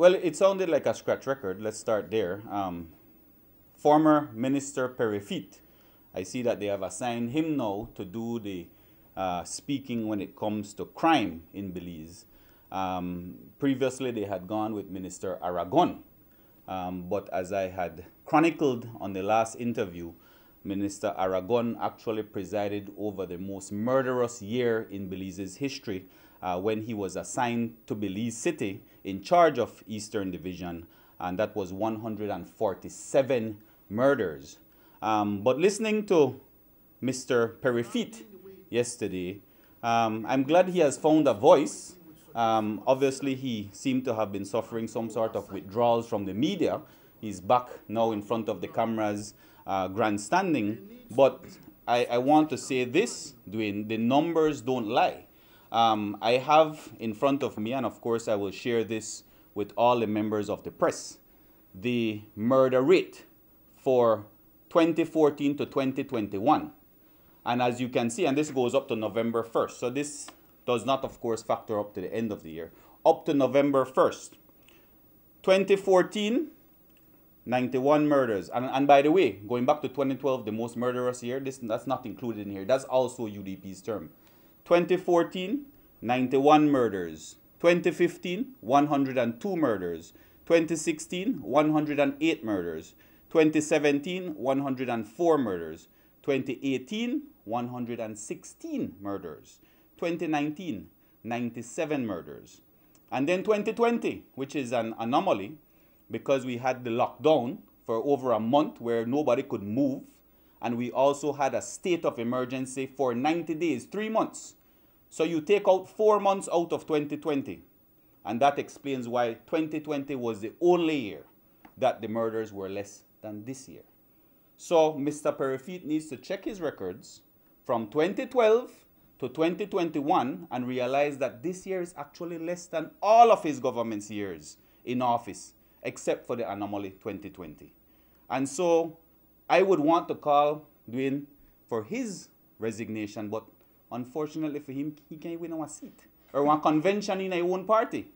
Well, it sounded like a scratch record. Let's start there. Um, former Minister Perifit, I see that they have assigned him now to do the uh, speaking when it comes to crime in Belize. Um, previously, they had gone with Minister Aragon. Um, but as I had chronicled on the last interview, Minister Aragon actually presided over the most murderous year in Belize's history uh, when he was assigned to Belize City in charge of Eastern Division, and that was 147 murders. Um, but listening to Mr. Perifit yesterday, um, I'm glad he has found a voice. Um, obviously, he seemed to have been suffering some sort of withdrawals from the media. He's back now in front of the cameras uh, grandstanding, but I, I want to say this, Dwayne, the numbers don't lie. Um, I have in front of me, and of course I will share this with all the members of the press, the murder rate for 2014 to 2021. And as you can see, and this goes up to November 1st, so this does not, of course, factor up to the end of the year, up to November 1st. 2014, 91 murders. And, and by the way, going back to 2012, the most murderous year, this, that's not included in here. That's also UDP's term. 2014, 91 murders. 2015, 102 murders. 2016, 108 murders. 2017, 104 murders. 2018, 116 murders. 2019, 97 murders. And then 2020, which is an anomaly, because we had the lockdown for over a month where nobody could move. And we also had a state of emergency for 90 days, three months. So you take out four months out of 2020. And that explains why 2020 was the only year that the murders were less than this year. So Mr. Perifit needs to check his records from 2012 to 2021 and realize that this year is actually less than all of his government's years in office except for the anomaly 2020. And so I would want to call Dwayne for his resignation, but unfortunately for him, he can't win a seat or one convention in his own party.